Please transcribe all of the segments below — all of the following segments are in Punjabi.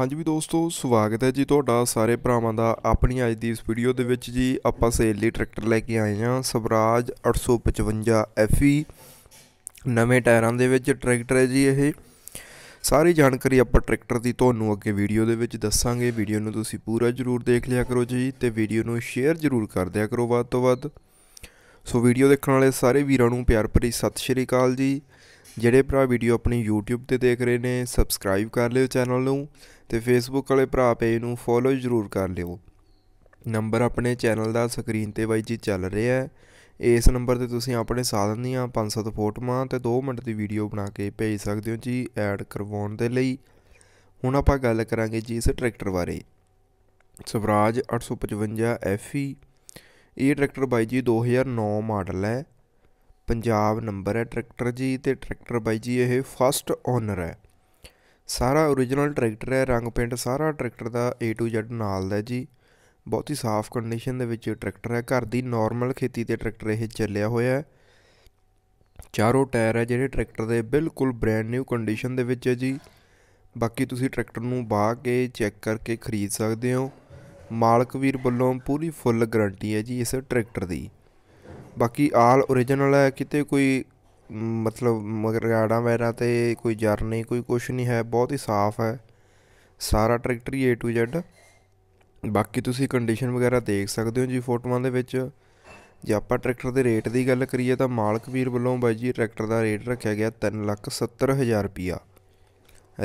ਹਾਂਜੀ ਵੀ ਦੋਸਤੋ ਸਵਾਗਤ ਹੈ ਜੀ ਤੁਹਾਡਾ ਸਾਰੇ ਭਰਾਵਾਂ ਦਾ ਆਪਣੀ ਅੱਜ ਦੀ ਇਸ ਵੀਡੀਓ ਦੇ ਵਿੱਚ ਜੀ ਆਪਾਂ ਸੇਲ ਲਈ ਟਰੈਕਟਰ ਲੈ ਕੇ ਆਏ ਹਾਂ ਸਵਰਾਜ 855 FE ਨਵੇਂ ਟਾਇਰਾਂ ਦੇ ਵਿੱਚ ਟਰੈਕਟਰ ਹੈ ਜੀ ਇਹ ਸਾਰੀ ਜਾਣਕਾਰੀ ਆਪਾਂ ਟਰੈਕਟਰ ਦੀ ਤੁਹਾਨੂੰ ਅੱਗੇ ਵੀਡੀਓ ਦੇ ਵਿੱਚ ਦੱਸਾਂਗੇ ਵੀਡੀਓ ਨੂੰ ਤੁਸੀਂ ਪੂਰਾ ਜਰੂਰ ਦੇਖ ਲਿਆ ਕਰੋ ਜੀ ਤੇ ਵੀਡੀਓ ਨੂੰ ਸ਼ੇਅਰ ਜਰੂਰ ਕਰ ਦਿਆ ਕਰੋ ਵੱਧ ਤੋਂ ਵੱਧ ਸੋ ਵੀਡੀਓ ਦੇਖਣ ਵਾਲੇ ਸਾਰੇ ਵੀਰਾਂ ਨੂੰ ਪਿਆਰ ਭਰੀ ਸਤਿ ਸ਼੍ਰੀ ਅਕਾਲ ਜੀ ਜਿਹੜੇ ਭਰਾ ਵੀਡੀਓ ਆਪਣੀ YouTube ਤੇ ਦੇਖ ਰਹੇ ਨੇ ਸਬਸਕ੍ਰਾਈਬ ਕਰ ਲਿਓ ਚੈਨਲ ਨੂੰ ਤੇ Facebook ਵਾਲੇ ਭਰਾ ਪੇਜ ਨੂੰ ਫੋਲੋ ਜ਼ਰੂਰ ਕਰ ਲਿਓ ਨੰਬਰ ਆਪਣੇ ਚੈਨਲ ਦਾ ਸਕਰੀਨ ਤੇ ਬਾਈ ਜੀ ਚੱਲ ਰਿਹਾ ਹੈ ਇਸ ਨੰਬਰ ਤੇ ਤੁਸੀਂ ਆਪਣੇ ਸਾਧਨ ਦੀਆਂ 500 ਫੋਟੋਆਂ ਤੇ 2 ਮਿੰਟ ਦੀ ਵੀਡੀਓ ਬਣਾ ਕੇ ਭੇਜ ਸਕਦੇ ਹੋ ਜੀ ਐਡ ਕਰਵਾਉਣ ਦੇ ਲਈ ਹੁਣ ਆਪਾਂ ਗੱਲ ਕਰਾਂਗੇ ਜੀ ਇਸ ਟਰੈਕਟਰ ਬਾਰੇ ਸਵਰਾਜ 855 FE ਇਹ ਟਰੈਕਟਰ ਬਾਈ ਜੀ 2009 ਮਾਡਲ ਹੈ ਪੰਜਾਬ ਨੰਬਰ ਹੈ ਟਰੈਕਟਰ ਜੀ ਤੇ ਟਰੈਕਟਰ ਬਾਈ ਜੀ ਇਹ ਫਸਟ ਓਨਰ ਹੈ ਸਾਰਾ origignal ਟਰੈਕਟਰ ਹੈ ਰੰਗ ਪੇਂਟ ਸਾਰਾ ਟਰੈਕਟਰ ਦਾ A to Z ਨਾਲ ਦਾ ਜੀ ਬਹੁਤ ਹੀ ਸਾਫ਼ ਕੰਡੀਸ਼ਨ ਦੇ ਵਿੱਚ ਟਰੈਕਟਰ ਹੈ ਘਰ ਦੀ ਨਾਰਮਲ ਖੇਤੀ ਤੇ ਟਰੈਕਟਰ ਇਹ ਚੱਲਿਆ ਹੋਇਆ ਹੈ ਚਾਰੋ ਟਾਇਰ ਹੈ ਜਿਹੜੇ ਟਰੈਕਟਰ ਦੇ ਬਿਲਕੁਲ ਬ੍ਰੈਂਡ ਨਿਊ ਕੰਡੀਸ਼ਨ ਦੇ ਵਿੱਚ ਹੈ ਜੀ ਬਾਕੀ ਤੁਸੀਂ ਟਰੈਕਟਰ ਨੂੰ ਬਾਹ ਕੇ ਚੈੱਕ ਕਰਕੇ ਖਰੀਦ ਸਕਦੇ ਹੋ ਮਾਲਕ ਵੀਰ ਵੱਲੋਂ ਪੂਰੀ ਫੁੱਲ ਗਾਰੰਟੀ ਹੈ ਜੀ ਇਸ ਟਰੈਕਟਰ ਦੀ ਬਾਕੀ ਆਲ origignal ਹੈ ਕਿਤੇ ਕੋਈ ਮਤਲਬ ਮਗਰ ਰਾੜਾਂ ਵੈਰਾਂ ਤੇ ਕੋਈ ਜਰ ਨਹੀਂ ਕੋਈ ਕੁਝ ਨਹੀਂ ਹੈ ਬਹੁਤ ਹੀ ਸਾਫ਼ ਹੈ ਸਾਰਾ ਟਰੈਕਟਰ ਹੀ A to Z ਬਾਕੀ ਤੁਸੀਂ ਕੰਡੀਸ਼ਨ ਵਗੈਰਾ ਦੇਖ ਸਕਦੇ ਹੋ ਜੀ ਫੋਟੋਆਂ ਦੇ ਵਿੱਚ ਜੇ ਆਪਾਂ ਟਰੈਕਟਰ ਦੇ ਰੇਟ ਦੀ ਗੱਲ ਕਰੀਏ ਤਾਂ ਮਾਲਕ ਵੀਰ ਵੱਲੋਂ ਬਾਈ ਜੀ ਟਰੈਕਟਰ ਦਾ ਰੇਟ ਰੱਖਿਆ ਗਿਆ 370000 ਰੁਪਿਆ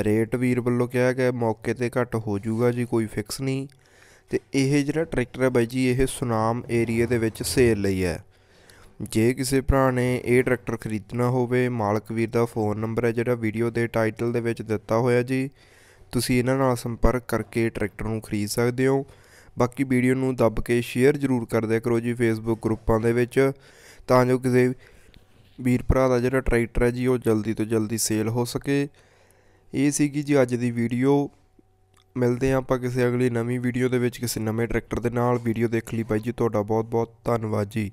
ਰੇਟ ਵੀਰ ਵੱਲੋਂ ਕਿਹਾ ਗਿਆ ਮੌਕੇ ਤੇ ਘੱਟ ਹੋ ਜਾਊਗਾ ਜੀ ਕੋਈ ਫਿਕਸ ਨਹੀਂ ਤੇ ਇਹ ਜਿਹੜਾ ਟਰੈਕਟਰ ਹੈ ਬਾਈ ਜੀ ਇਹ ਸੁਨਾਮ ਏਰੀਆ ਦੇ ਵਿੱਚ ਸੇਲ ਲਈ ਹੈ ਜੇ ਕਿਸੇ ਭਰਾ ਨੇ ਇਹ ਟਰੈਕਟਰ ਖਰੀਦਣਾ ਹੋਵੇ ਮਾਲਕ ਵੀਰ ਦਾ ਫੋਨ ਨੰਬਰ ਹੈ ਜਿਹੜਾ ਵੀਡੀਓ ਦੇ ਟਾਈਟਲ ਦੇ ਵਿੱਚ ਦਿੱਤਾ ਹੋਇਆ ਜੀ ਤੁਸੀਂ ਇਹਨਾਂ ਨਾਲ ਸੰਪਰਕ ਕਰਕੇ ਟਰੈਕਟਰ ਨੂੰ ਖਰੀਦ ਸਕਦੇ ਹੋ ਬਾਕੀ ਵੀਡੀਓ ਨੂੰ ਦੱਬ ਕੇ ਸ਼ੇਅਰ ਜ਼ਰੂਰ ਕਰ ਦਿਆ ਕਰੋ ਜੀ ਫੇਸਬੁੱਕ ਗਰੁੱਪਾਂ ਦੇ ਵਿੱਚ ਤਾਂ ਜੋ ਕਿਸੇ ਵੀਰ ਭਰਾ ਦਾ ਜਿਹੜਾ ਟਰੈਕਟਰ ਹੈ ਜੀ ਉਹ ਜਲਦੀ ਤੋਂ ਜਲਦੀ ਸੇਲ ਹੋ ਸਕੇ ਇਹ ਸੀਗੀ ਜੀ ਅੱਜ ਦੀ ਵੀਡੀਓ ਮਿਲਦੇ ਆਂ ਆਪਾਂ ਕਿਸੇ ਅਗਲੀ ਨਵੀਂ ਵੀਡੀਓ ਦੇ ਵਿੱਚ ਕਿਸੇ ਨਵੇਂ ਟਰੈਕਟਰ ਦੇ ਨਾਲ ਵੀਡੀਓ ਦੇਖ ਲਈ ਬਾਈ ਜੀ ਤੁਹਾਡਾ ਬਹੁਤ ਬਹੁਤ ਧੰਨਵਾਦ ਜੀ